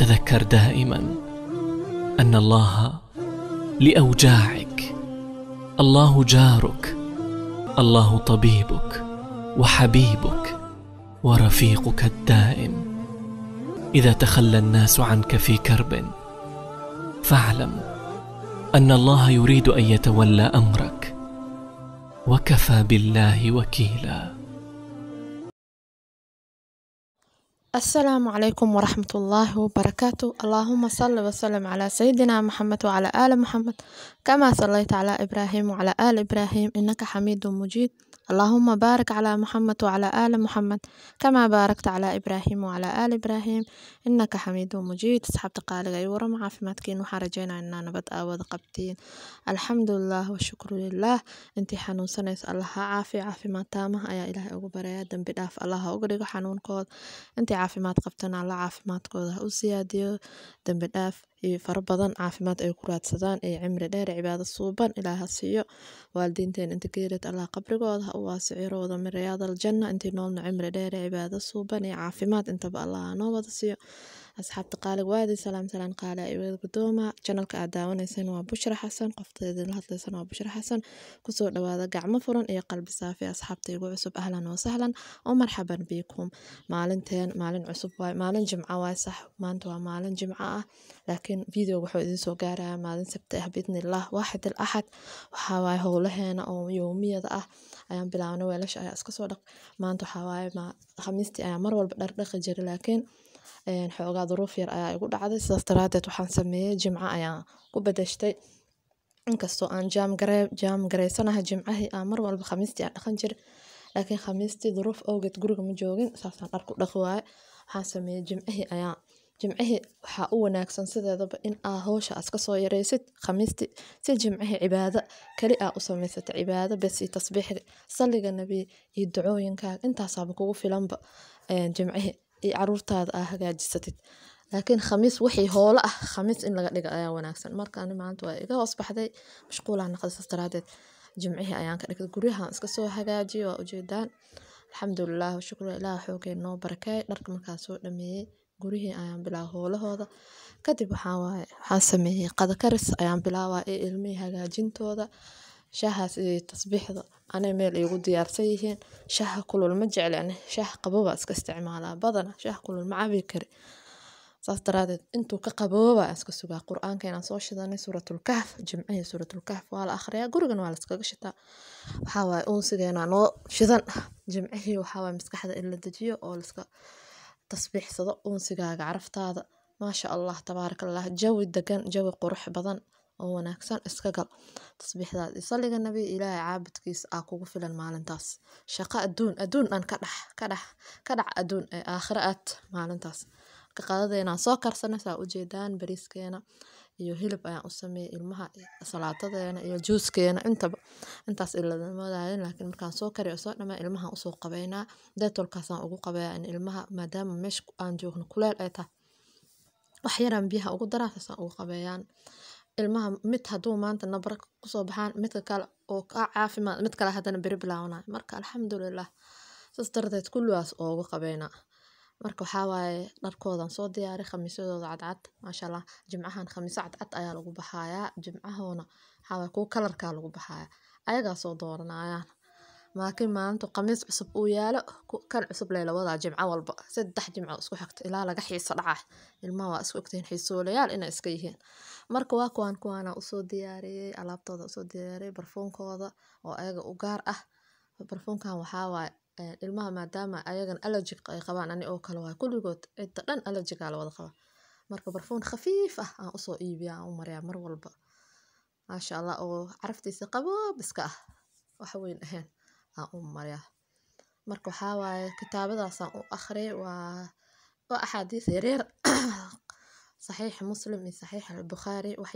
تذكر دائما ان الله لاوجاعك الله جارك الله طبيبك وحبيبك ورفيقك الدائم اذا تخلى الناس عنك في كرب فاعلم ان الله يريد ان يتولى امرك وكفى بالله وكيلا asalaamu calaykum waraxmat ullaahi wabarakaatu allaahuma salli wasalam calaa sayidina maxamed wacalaa aali maxamed kamaa sallayta calaa ibraahiim wacalaa aali ibraahiim innaka xamiidu mujiid اللهم بارك على محمد وعلى آل محمد كما باركت على إبراهيم وعلى آل إبراهيم إنك حميد مجيد أصحاب قالك أي ورم عافمتكين وحا رجينا إننا نبد قبتين الحمد لله والشكر لله انتي حنون سنيس الله عافي عافي ما تامه أيا إله أغو بريا دم بداف الله أغرق حنون قود انتي عافي ما تقبتنا الله عافي ما تقود أو دم بداف iyo fara badan caafimaad ay ku raadsadaan ee cimri dheer cibaado suuban ilaa siiyo waalidiinteen inta geerid allah qabrigooda ha u waasicirooda mirayaadal janna intii noolna cimri dheere cibaado suuban iyo caafimaad intaba allah noo wada siiyo asxaabta qaalig waadi salaam salaan qaali iwada badooma janalka aad daawanayseen waa bushra xasan qofta idinla hadlaysana waa bushra xasan kusoo dhawaada gacmo furan iyo qalbi saafi asxaabta igu cusub ahlan oo sahlan oo marxaban biikum maalinteen maalin cusub waay maalin jimco waay sax maanta waa maalin jimco ah laakiin videoga waxuu idinsoo gaaraya maalin sabti ah biidnillah waaxid al axad waxaa howlaheena oo yowmiyada ah ayaan bilaabnay weelasha ayaa iska soo dhaq maanta waxaa khamiistii ayaa mar walba dhardhaqi jira laakiin xoogaa duruuf yar ayaa igu dhacday sidaas daraadeed waxaan sameeyey jimco ayaan ku badashtay inkastoo aan jaam garaysanahay jimcahii aan mar walba khamiistii aan dhaqan jiray laakiin khamiistii duruuf awgeed guriga ma joogin saasaan dharku dhaqi waaye waxaan sameeyey jimcihii ayaan jimcihii waxaa u wanaagsan sideedaba in aa howsha aad kasoo yaraysid khamiistii si jimcihii cibaado keli aa u samaysata cibaado bes iyo tasbiixiga saliga nabi iyo ducooyinkaaga intaasaaba kugu filanba jimcihii iyo caruurtaada aa hagaajisatid laakiin khamiis wixii hoolo ah khamiis in laga dhiga ayaa wanaagsan markaani maanta waa iga hoos baxday mashquulaan noqday saas daraaddeed jimcihii ayaan ka dhigay guryahan iska soo hagaajiyay waa ujeedaan alxamdulilah shukriya ilaah xoogeen noo barakeey dharka markaa soo dhameeyey guryihii ayaan bilaa howlahooda kadib waxaa waaye waxaan sameeyey qadakaris ayaan bilaabaa ee ilmihii hagaajintooda Shaahaas iyo tasbiixda anay meel iigu diyaarsan yihiin. Shaaha kulul ma jeclaan. Shaah qabooba iska isticmaalaa badana. Shaah kulul ma kari. Saas daraadeed intuu ka qabooba iska sugaa quraanka inaan soo shidanay suuratul kahf. Jimcaha iyo suuratul kahf waa la akhriyaa. Gurigan waa la shitaa. Waxaa waaye uunsigeena noo shidan. Jimcihii waxaa waaye maskaxda in la dejiyo oo la tasbiixsado uunsigaaga caraftaada. Maasha Allah. Tabaarka Allah. Jawi dagan, jawi qurux badan oo wanaagsan iska gal tasbiixdaada iyo nabi ilaahay caabudkiisa aa ah kugu filan maalintaas shaqo adduun adduun dhan ka dhax ka dhax ka dhac adduun ee aakhiro aad maalintaas marka qaadadeena soo karsanay saa ujeedaan bariiskeena iyo hilib ayaan u sameeyay ilmaha salaatadeena iyo juuskeena intaba intaas ilamadaayin laakiin markaan soo kariyo soo dhamaa ilmaha usoo qabeynaa deetolkaasaan ugu qabeeyaa in ilmaha maadaama meesha aan joogno kuleel ay tahay wax yaraan biyaha ugu daraa ugu qabeeyaan ilmaha mid haduu maanta nabaro kusoo baxaan midka kale oo ka caafimaad mid kale hadana beri bilaabanay marka alxamdulilah sas darteed kulligaas oogu qabeyna marka waxaa waaye dharkoodan soo diyaari khamiisyadooda cadcad maasha allah jimcahan khamiisyo cadcad ayaa lagu baxayaa jimcahoona waxaa waaye kuwo kalarka lagu baxayaa ayagaa soo dooranayaan laakiin maalintu khamiis cusub uu yaalo kan cusub layla wadaa jimco walba saddex jimco isku xigta ilaa laga xiiso dhaca ilmaha waa isku ogtihiin xiisoolayaal inay iska yihiin marka waa kuwaan kuwaana usoo diyaariyey alaabtooda usoo diyaariyey barfuunkooda oo ayaga u gaar ah barfuunkan waxaa waaye eh, ilmaha maadaama ayagan allergic ay qabaan ani oo kale waay kulligood cidda dhan allergigaa la wada qabaa marka barfuun khafiif ah aan usoo iibiya aan u mariyaa mar walba maasha allah oo caraftiisa qaboob iska ah wax weyn ahayn aan u maleya. Marka waxaa waaye kitaabadas aan u akhriye waa waa axaadiis yaryar saxiix muslim iyo saxiix bukhari wax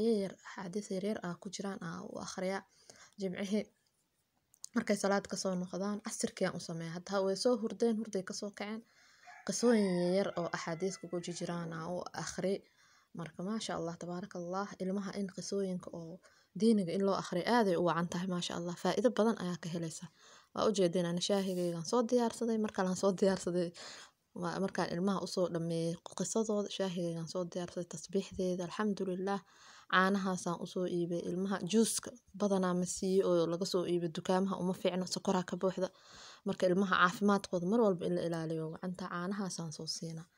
axaadiis yaryar aa ku jiraan aan u akhriya jimcihi markay salaad kasoo noqdaan casirki aan u sameeya. Hada way soo hurdeen hurday kasoo kaceen qisooyin yaryar oo axaadiis kugu jiraan aan u akhri. Marka maasha Allah tabaarakallah ilmaha in qisooyinka oo diiniga in loo akhriyo aad ay u wacantahay maasha Allah. Faa'iido badan ayaa ka helaysa waa ujeedeen ana shaahigeygan soo diyaarsaday markaan soo diyaarsaday markaan ilmaha usoo dhameeyey qisadooda shaahigeygaan soo diyaarsaday tasbiixdeeda alxamdulilah caanahaasaan usoo iibay ilmaha juuska badanaa ma siiyo oo lagasoo soo iibay dukaamaha uma fiicno sokoraa ka buuxda marka ilmaha caafimaadkooda mar walba in la ilaaliyo gacanta caanahaasaan soo siinaa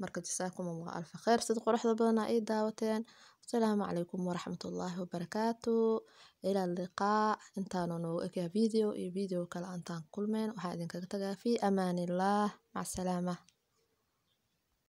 marka jazakumullah alfa khayr sida quruxda badan aa ii daawateen asalaamu calaykum waraxmatullaahi wabarakaatu ilaa liqaa intaanu noogu egaa video iyo video kale antaan kulmeen waxaa idinkaga tagaa fi amaanillaah macsalaama